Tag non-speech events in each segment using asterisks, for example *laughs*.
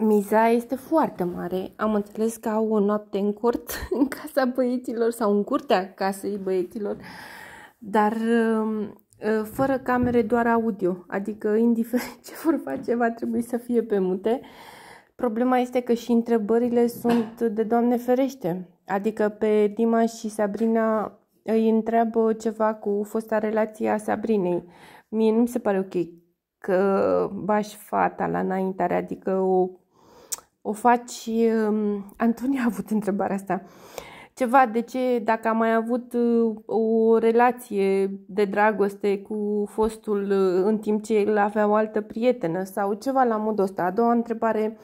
Miza este foarte mare. Am înțeles că au o noapte în cort *laughs* în casa băieților sau în curtea casei băieților, dar um, uh, fără camere, doar audio. Adică, indiferent *laughs* ce vor face, va trebui să fie pe mute. Problema este că și întrebările sunt de Doamne ferește. Adică pe Dima și Sabrina îi întreabă ceva cu fosta relație a Sabrinei. Mie nu mi se pare ok că bași fata la înaintare, adică o o faci... Um, Antonia a avut întrebarea asta. Ceva de ce dacă am mai avut uh, o relație de dragoste cu fostul uh, în timp ce el avea o altă prietenă sau ceva la modul ăsta. A doua întrebare,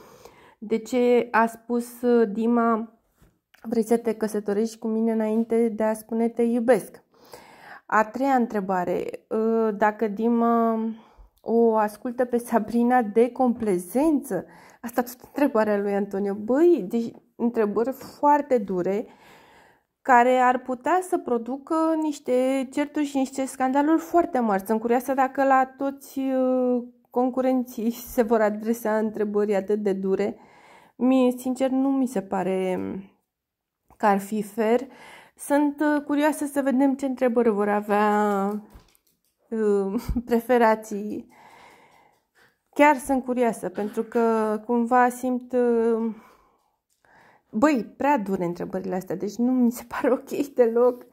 de ce a spus uh, Dima vrei să te căsătorești cu mine înainte de a spune te iubesc? A treia întrebare, dacă Dima o ascultă pe Sabrina de complezență? Asta a fost întrebarea lui Antonio. Băi, deci întrebări foarte dure care ar putea să producă niște certuri și niște scandaluri foarte mari. Sunt curioasă dacă la toți uh, concurenții *laughs* se vor adresa întrebări atât de dure. Mie, sincer, nu mi se pare um, că ar fi fer. Sunt uh, curioasă să vedem ce întrebări vor avea *laughs* preferații. Chiar sunt curioasă, pentru că cumva simt... Uh, băi, prea dure întrebările astea, deci nu mi se *laughs* pare ok deloc.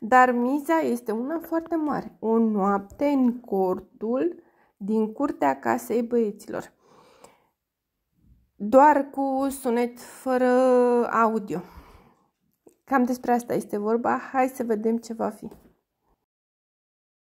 Dar miza este una foarte mare. O noapte în cortul din curtea casei băieților. Doar cu sunet fără audio. Cam despre asta este vorba. Hai să vedem ce va fi.